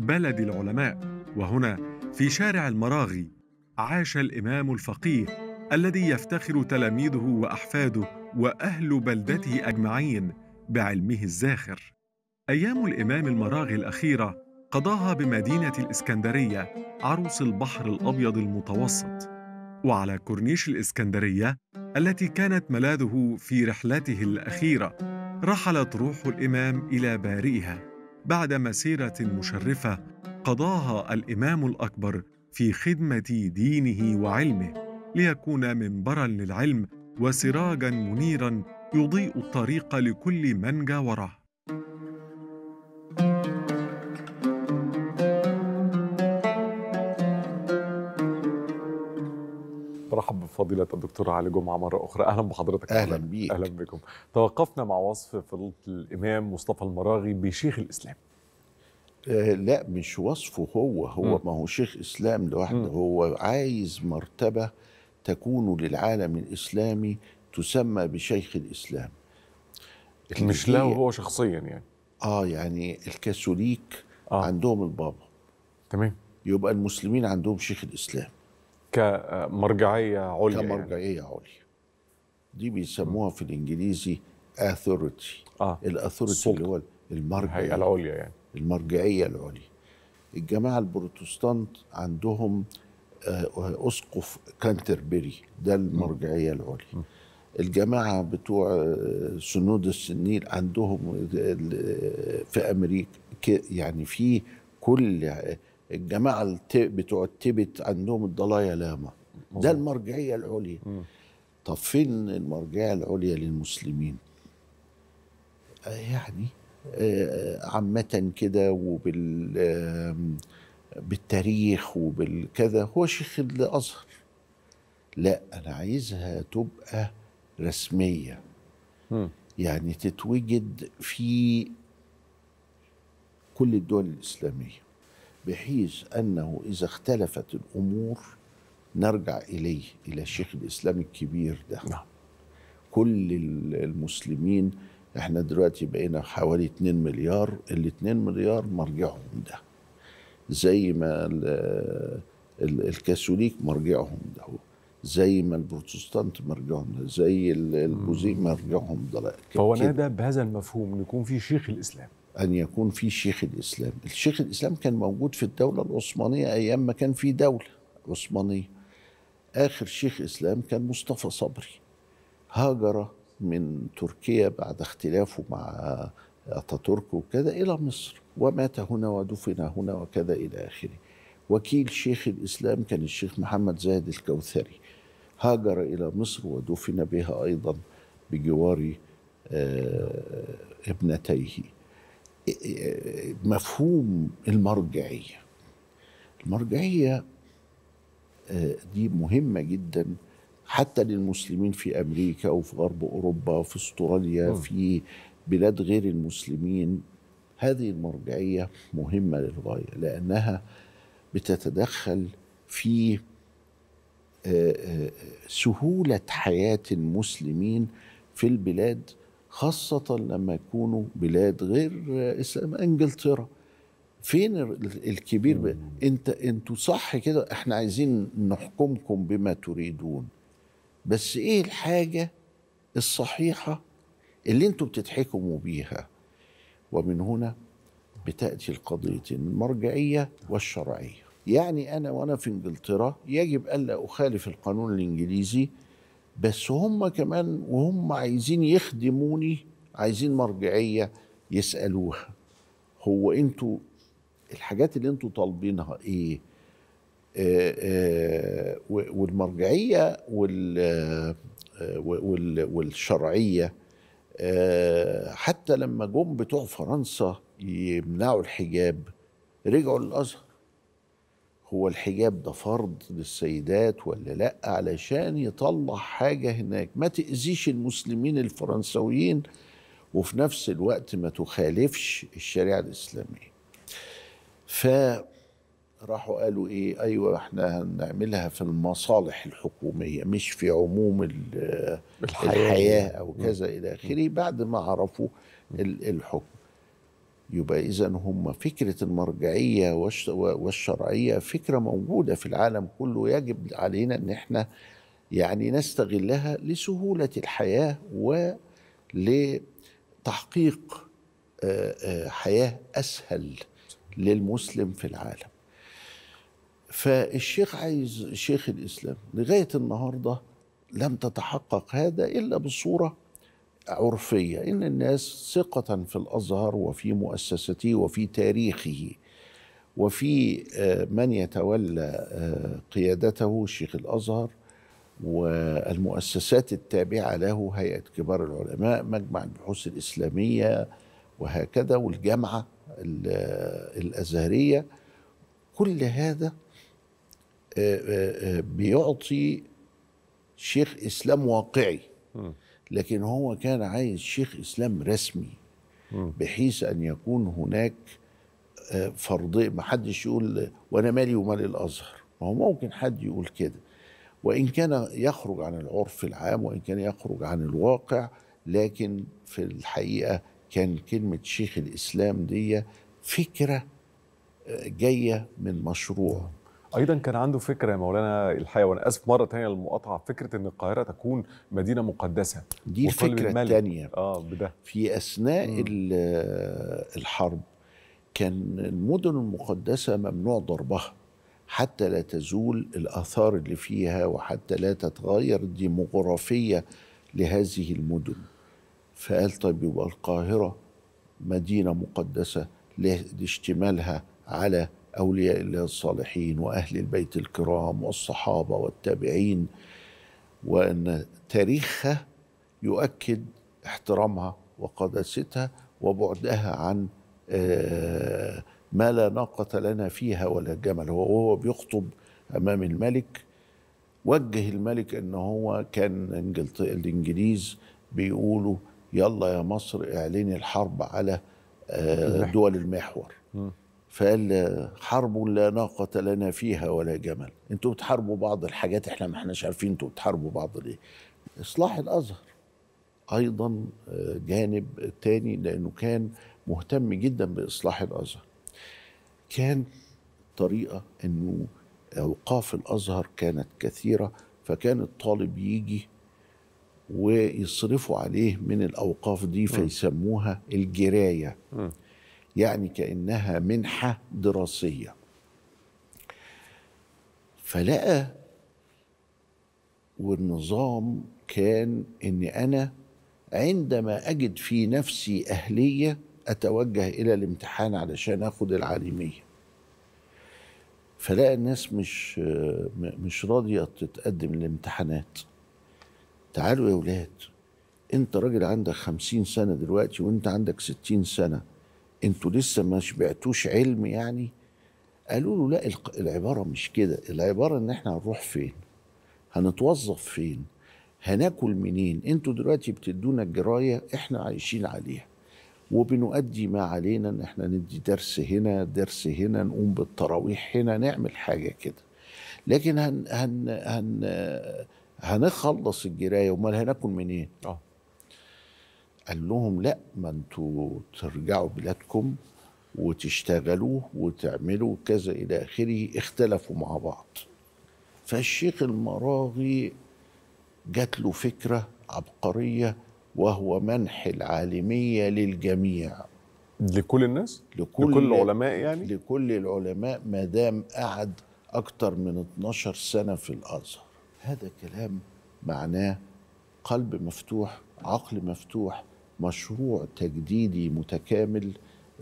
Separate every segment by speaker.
Speaker 1: بلد العلماء وهنا في شارع المراغي عاش الامام الفقيه الذي يفتخر تلاميذه واحفاده واهل بلدته اجمعين بعلمه الزاخر ايام الامام المراغي الاخيره قضاها بمدينه الاسكندريه عروس البحر الابيض المتوسط وعلى كورنيش الاسكندريه التي كانت ملاذه في رحلته الاخيره رحلت روح الامام الى بارئها بعد مسيره مشرفه قضاها الامام الاكبر في خدمه دينه وعلمه ليكون منبرا للعلم وسراجا منيرا يضيء الطريق لكل من جاوره فضيلة الدكتور علي جمعة مرة أخرى أهلا بحضرتك أهلا بيك أهلا بكم توقفنا مع وصف فضيلة الإمام مصطفى المراغي بشيخ الإسلام آه
Speaker 2: لا مش وصفه هو هو م. ما هو شيخ إسلام لوحده هو عايز مرتبة تكون للعالم الإسلامي تسمى بشيخ الإسلام مش له هو شخصيا يعني آه يعني الكاثوليك آه. عندهم البابا تمام يبقى المسلمين عندهم شيخ الإسلام كمرجعيه عليا يعني. كمرجعيه يعني. عليا دي بيسموها في الانجليزي اثوريتي اه الاثوريتي اللي هو المرجعيه العليا يعني المرجعيه العليا الجماعه البروتستانت عندهم آه، اسقف كانتربري ده المرجعيه العليا الجماعه بتوع آه، سنود السنين عندهم آه، في امريكا يعني في كل الجماعه بتوع التبت عندهم الضلايا لاما ده المرجعيه العليا طب فين المرجعيه العليا للمسلمين آه، يعني آه، عامة كده وبال بالتاريخ وبالكذا هو شيخ الأزهر لا أنا عايزها تبقى رسمية م. يعني تتوجد في كل الدول الإسلامية بحيث أنه إذا اختلفت الأمور نرجع إليه إلى الشيخ الإسلام الكبير ده نعم. كل المسلمين احنا دلوقتي بقينا حوالي 2 مليار ال 2 مليار مرجعهم ده زي ما الكاثوليك مرجعهم ده زي ما البروتستانت مرجعهم ده زي البوذي مرجعهم ده فهو نادى
Speaker 1: بهذا المفهوم نكون يكون في شيخ الاسلام
Speaker 2: أن يكون في شيخ الإسلام الشيخ الإسلام كان موجود في الدولة العثمانية أيام ما كان في دولة عثمانية آخر شيخ إسلام كان مصطفى صبري هاجر من تركيا بعد اختلافه مع أتاتورك وكذا إلى مصر ومات هنا ودفن هنا وكذا إلى آخره وكيل شيخ الإسلام كان الشيخ محمد زاهد الكوثري هاجر إلى مصر ودفن بها أيضا بجوار آه، ابنتيه مفهوم المرجعيه المرجعيه آه، دي مهمه جدا حتى للمسلمين في امريكا وفي غرب اوروبا في استراليا آه. في بلاد غير المسلمين هذه المرجعيه مهمه للغايه لانها بتتدخل في آه، سهوله حياه المسلمين في البلاد خاصة لما يكونوا بلاد غير اسلام انجلترا فين الكبير انت انتوا صح كده احنا عايزين نحكمكم بما تريدون بس ايه الحاجة الصحيحة اللي انتوا بتتحكموا بيها ومن هنا بتأتي القضية المرجعية والشرعية يعني أنا وأنا في إنجلترا يجب ألا أخالف القانون الإنجليزي بس هم كمان وهم عايزين يخدموني عايزين مرجعية يسألوها هو انتوا الحاجات اللي انتوا طالبينها ايه آآ آه، آآ آه، والمرجعية وال آه، والشرعية حتى لما جم بتوع فرنسا يمنعوا الحجاب رجعوا للأزهر هو الحجاب ده فرض للسيدات ولا لا علشان يطلع حاجة هناك ما تأذيش المسلمين الفرنسويين وفي نفس الوقت ما تخالفش الشريعة الإسلامية فراحوا قالوا إيه أيوة إحنا هنعملها في المصالح الحكومية مش في عموم الحياة, الحياة أو كذا إلى آخره بعد ما عرفوا الحكم يبقى إذا هم فكرة المرجعية والشرعية فكرة موجودة في العالم كله يجب علينا أن احنا يعني نستغلها لسهولة الحياة ولتحقيق حياة أسهل للمسلم في العالم فالشيخ عايز شيخ الإسلام لغاية النهاردة لم تتحقق هذا إلا بصورة عرفيه ان الناس ثقه في الازهر وفي مؤسسته وفي تاريخه وفي آه، من يتولى آه، قيادته شيخ الازهر والمؤسسات التابعه له هيئه كبار العلماء مجمع البحوث الاسلاميه وهكذا والجامعه آه، الازهريه كل هذا بيعطي شيخ اسلام واقعي لكن هو كان عايز شيخ اسلام رسمي بحيث ان يكون هناك آه، فرضيه ما حدش يقول وانا مالي ومال الازهر ما هو ممكن حد يقول كده وان كان يخرج عن العرف العام وان كان يخرج عن الواقع لكن في
Speaker 1: الحقيقه كان
Speaker 2: كلمه شيخ الاسلام دي فكره
Speaker 1: آه، جايه من
Speaker 2: مشروع
Speaker 1: ايضا كان عنده فكره يا مولانا الحقيقه وانا اسف مره ثانيه للمقاطعه فكره ان القاهره تكون مدينه مقدسه دي الفكره الثانيه اه بده
Speaker 2: في اثناء الحرب كان المدن المقدسه ممنوع ضربها حتى لا تزول الاثار اللي فيها وحتى لا تتغير الديموغرافيه لهذه المدن فقال طيب يبقى القاهره مدينه مقدسه لاشتمالها على أولياء الله الصالحين وأهل البيت الكرام والصحابة والتابعين وأن تاريخها يؤكد احترامها وقداستها وبعدها عن آه، ما لا ناقة لنا فيها ولا جمل وهو بيخطب أمام الملك وجه الملك أن هو كان الإنجليز بيقولوا يلا يا مصر اعلني الحرب على آه، دول المحور فقال حرب لا ناقة لنا فيها ولا جمل انتوا بتحاربوا بعض الحاجات احنا ما احناش عارفين انتوا بتحاربوا بعض ليه اصلاح الازهر ايضا آه، جانب تاني لانه كان مهتم جدا باصلاح الازهر كان طريقه انه اوقاف الازهر كانت كثيره فكان الطالب يجي ويصرفوا عليه من الاوقاف دي فيسموها الجرايه م. يعني كانها منحه دراسيه فلقى والنظام كان ان انا عندما اجد في نفسي اهليه اتوجه الى الامتحان علشان اخد العالميه فلقى الناس مش مش راضيه تتقدم الامتحانات تعالوا يا ولاد انت راجل عندك خمسين سنه دلوقتي وانت عندك ستين سنه انتوا لسه ما شبعتوش علم يعني قالوا له لا العباره مش كده العباره ان احنا هنروح فين هنتوظف فين هناكل منين انتوا دلوقتي بتدونا الجرايه احنا عايشين عليها وبنؤدي ما علينا ان احنا ندي درس هنا درس هنا نقوم بالتراويح هنا نعمل حاجه كده لكن هن هن هن هنخلص الجرايه امال هناكل منين؟ اه قال لهم لا ما انتوا ترجعوا بلادكم وتشتغلوا وتعملوا كذا الى اخره اختلفوا مع بعض فالشيخ المراغي جات له فكره عبقريه وهو منح العالميه للجميع لكل الناس لكل, لكل العلماء يعني لكل العلماء ما دام قعد اكتر من 12 سنه في الازهر هذا كلام معناه قلب مفتوح عقل مفتوح مشروع تجديدي متكامل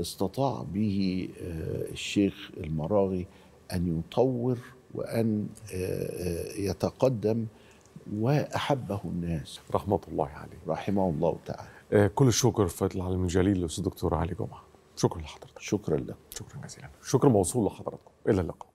Speaker 2: استطاع به آه، الشيخ المراغي ان يطور وان آه، آه، يتقدم
Speaker 1: واحبه الناس رحمه الله عليه رحمه الله تعالى كل الشكر فضل العالم الجليل للاستاذ الدكتور علي جمعه شكرا لحضرتك شكرا لك شكرا جزيلا شكرا موصول لحضراتكم الى اللقاء